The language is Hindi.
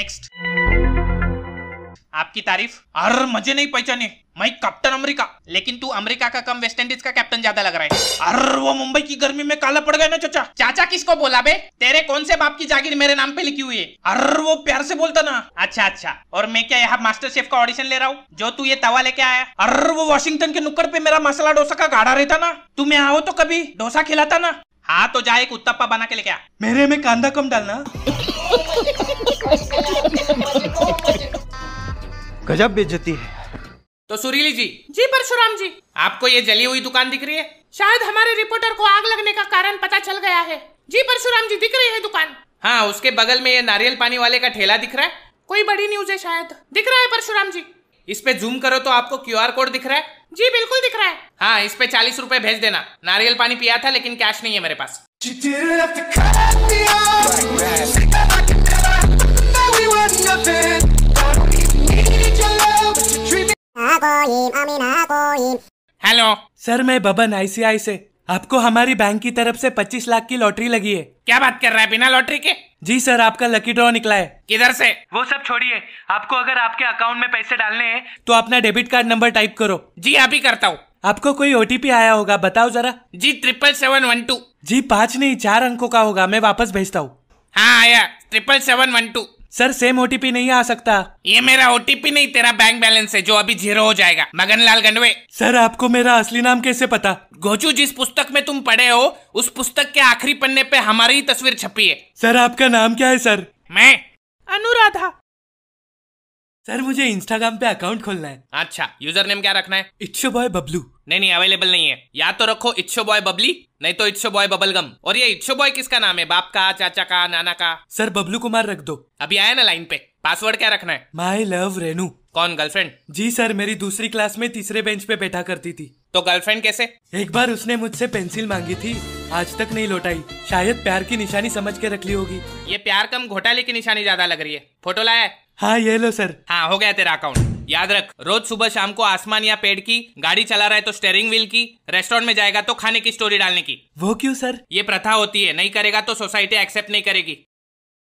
नेक्स्ट आपकी तारीफ अर मुझे नहीं पहचाने मैं कैप्टन अमेरिका लेकिन तू अमेरिका का कम वेस्ट इंडीज का कैप्टन ज्यादा लग रहा है अर वो मुंबई की गर्मी में काला पड़ गया ना चाचा चाचा किसको बोला बे तेरे कौन से बाप की जागीर मेरे नाम पे लिखी हुई है अर वो प्यार से बोलता ना अच्छा अच्छा और मैं क्या यहाँ मास्टर शेफ का ऑडिशन ले रहा हूँ जो तू ये तवा लेके आया अर वो वॉशिंगटन के नुक्कड़ पे मेरा मसाला डोसा का गाढ़ा रहता ना यहाँ आओ तो कभी डोसा खिलाता ना हाँ तो जाए एक उत्तप्पा बना के लेके आ मेरे में कांदा कम डालना गजब बेचती है तो सुरीली जी जी परशुराम जी आपको ये जली हुई दुकान दिख रही है शायद हमारे रिपोर्टर को आग लगने का कारण पता चल गया है जी परशुराम जी दिख रही है दुकान हाँ उसके बगल में ये नारियल पानी वाले का ठेला दिख रहा है कोई बड़ी न्यूज है शायद दिख रहा है परशुराम जी इस पे जूम करो तो आपको क्यू आर कोड दिख रहा है जी बिल्कुल दिख रहा है हाँ इस पे चालीस रूपए भेज देना नारियल पानी पिया था लेकिन कैश नहीं है मेरे पास हेलो सर मैं बबन आईसीआई से आपको हमारी बैंक की तरफ से 25 लाख की लॉटरी लगी है क्या बात कर रहा है बिना लॉटरी के जी सर आपका लकी ड्रॉ निकला है किधर से वो सब छोड़िए आपको अगर आपके अकाउंट में पैसे डालने हैं तो अपना डेबिट कार्ड नंबर टाइप करो जी अभी करता हूँ आपको कोई ओ आया होगा बताओ जरा जी ट्रिपल सेवन वन टू जी पाँच नहीं चार अंकों का होगा मैं वापस भेजता हूँ हाँ आया triple seven one two sir same OTP नहीं आ सकता ये मेरा ओटीपी नहीं तेरा बैंक बैलेंस है जो अभी जीरो हो जाएगा मगन लाल गंडवे सर आपको मेरा असली नाम कैसे पता गोचू जिस पुस्तक में तुम पढ़े हो उस पुस्तक के आखिरी पन्ने पे हमारी तस्वीर छपी है सर आपका नाम क्या है सर मैं अनुराधा सर मुझे इंस्टाग्राम पे अकाउंट खोलना है अच्छा यूजर नेम क्या रखना है इच्छो बॉय बबलू नहीं नहीं अवेलेबल नहीं है या तो रखो इच्छो बॉय बबली नहीं तो इच्छो बॉय बबलगम और ये इच्छो बॉय किसका नाम है बाप का चाचा का नाना का सर बबलू कुमार रख दो अभी आया ना लाइन पे पासवर्ड क्या रखना है माई लव रेनू कौन गर्लफ्रेंड जी सर मेरी दूसरी क्लास में तीसरे बेंच पे बैठा करती थी तो गर्लफ्रेंड कैसे एक बार उसने मुझसे पेंसिल मांगी थी आज तक नहीं लौटाई शायद प्यार की निशानी समझ के रख ली होगी ये प्यार कम घोटाले की निशानी ज्यादा लग रही है फोटो लाया हाँ ये लो सर हाँ हो गया तेरा अकाउंट याद रख रोज सुबह शाम को आसमान या पेड़ की गाड़ी चला रहा है तो स्टेयरिंग व्हील की रेस्टोरेंट में जाएगा तो खाने की स्टोरी डालने की वो क्यों सर ये प्रथा होती है नहीं करेगा तो सोसाइटी एक्सेप्ट नहीं करेगी